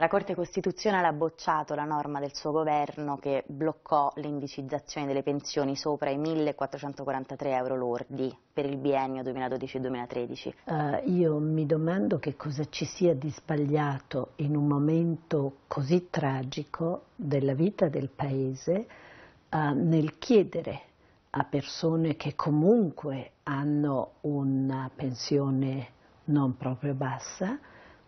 La Corte Costituzionale ha bocciato la norma del suo governo che bloccò l'indicizzazione delle pensioni sopra i 1.443 euro lordi per il biennio 2012-2013. Uh, eh, io mi domando che cosa ci sia di sbagliato in un momento così tragico della vita del Paese uh, nel chiedere a persone che comunque hanno una pensione non proprio bassa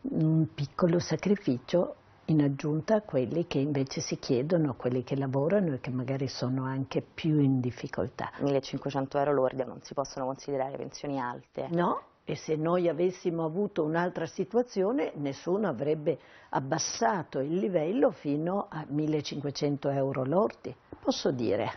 un piccolo sacrificio in aggiunta a quelli che invece si chiedono, quelli che lavorano e che magari sono anche più in difficoltà. 1500 euro lordi non si possono considerare pensioni alte. No, e se noi avessimo avuto un'altra situazione nessuno avrebbe abbassato il livello fino a 1500 euro lordi. Posso dire,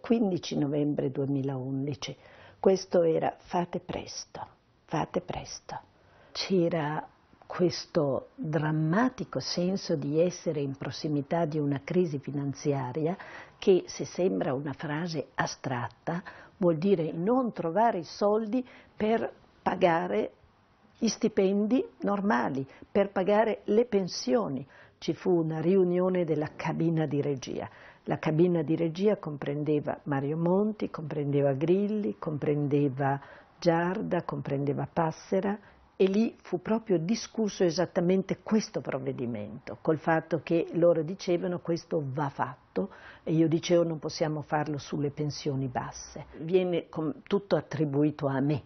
15 novembre 2011, questo era fate presto, fate presto c'era questo drammatico senso di essere in prossimità di una crisi finanziaria che se sembra una frase astratta vuol dire non trovare i soldi per pagare gli stipendi normali, per pagare le pensioni. Ci fu una riunione della cabina di regia. La cabina di regia comprendeva Mario Monti, comprendeva Grilli, comprendeva Giarda, comprendeva Passera e lì fu proprio discusso esattamente questo provvedimento, col fatto che loro dicevano questo va fatto e io dicevo non possiamo farlo sulle pensioni basse, viene tutto attribuito a me.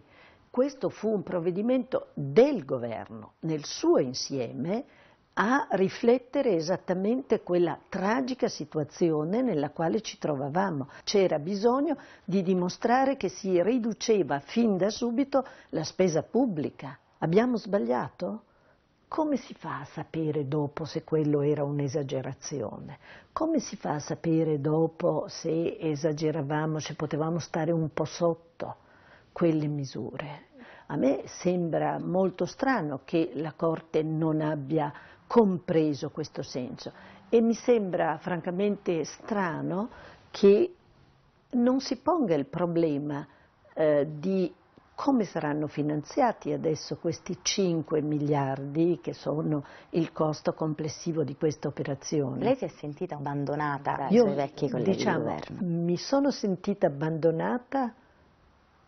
Questo fu un provvedimento del governo nel suo insieme a riflettere esattamente quella tragica situazione nella quale ci trovavamo. C'era bisogno di dimostrare che si riduceva fin da subito la spesa pubblica Abbiamo sbagliato? Come si fa a sapere dopo se quello era un'esagerazione? Come si fa a sapere dopo se esageravamo, se potevamo stare un po' sotto quelle misure? A me sembra molto strano che la Corte non abbia compreso questo senso e mi sembra francamente strano che non si ponga il problema eh, di come saranno finanziati adesso questi 5 miliardi che sono il costo complessivo di questa operazione? Lei si è sentita abbandonata dai Io, vecchi colleghi diciamo, di Mi sono sentita abbandonata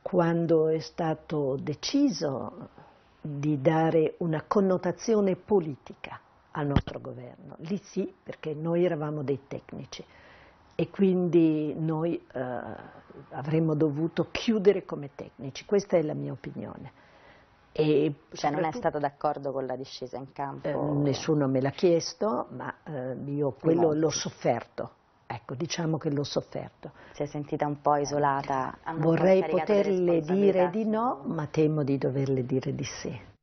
quando è stato deciso di dare una connotazione politica al nostro governo. Lì sì, perché noi eravamo dei tecnici e quindi noi eh, avremmo dovuto chiudere come tecnici, questa è la mia opinione. E cioè non è stato d'accordo con la discesa in campo? Eh, nessuno me l'ha chiesto, ma eh, io quello l'ho sofferto. Ecco, diciamo che l'ho sofferto. Si è sentita un po' isolata? Vorrei poterle dire di no, ma temo di doverle dire di sì.